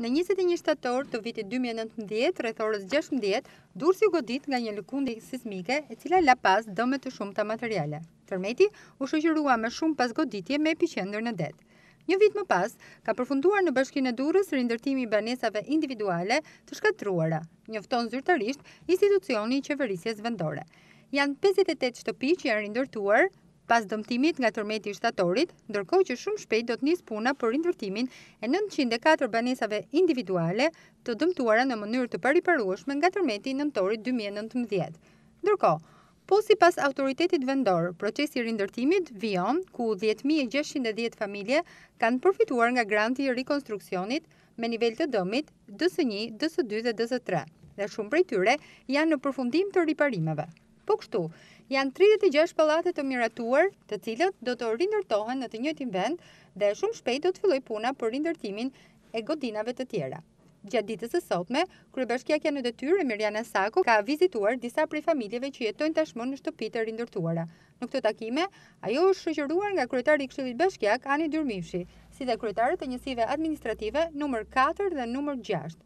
Në 21 shtator të vitit 2019, rreth orës 16, Durrës u godit nga një lëkundi sismike e cila la pas dëme të shumta materiale. Tërmeti u shoqërua me shumë pas goditje me epiqendër në det. Një vit më pas, ka përfunduar në bashkinë e Durrës rindërtimi i banesave individuale të shkatruara, njofton zyrtarisht institucioni i qeverisjes vendore. Janë 58 shtëpi që janë rindërtuar, pas dëmtimit nga tërmeti shtatorit, ndërkoj që shumë shpejt do të njës puna për indërtimin e 904 banesave individuale të dëmtuara në mënyrë të pariparueshme nga tërmeti nëntorit 2019. Ndërkoj, Po si pas autoritetit vendor, procesi rindërtimit vion, ku 10.610 familje kanë përfituar nga granti i rekonstruksionit me nivel të dëmit dësë 1, dësë 2 dhe dësë 3, dhe shumë prej tyre janë në përfundim të riparimeve. Po kështu, janë 36 palatet të miratuar të cilët do të rindërtohen në të njëtim vend dhe shumë shpejt do të filloj puna për rindërtimin e godinave të tjera. Gjatë ditës së sotme, kryebashkia kja në detyrë Mirjana Saku ka vizituar disa prej familjeve që jetojnë tashmë në shtëpi e rindërtuara. Në këtë takime, ajo është shoqëruar nga kryetari i Këshillit Bashkiak Ani Dyrmishi, si dhe kryetarët të njësive administrative numër 4 dhe numër 6.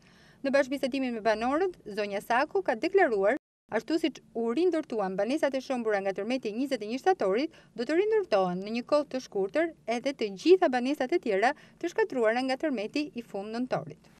Në bashkëbisedimin me banorët, zonja Saku ka deklaruar Ashtu si u rindërtuan banesat e shëmbura nga tërmeti 21 shtatorit, do të rindërtohen në një kohë të shkurter edhe të gjitha banesat e tjera të shkatruar nga tërmeti i fund nëntorit.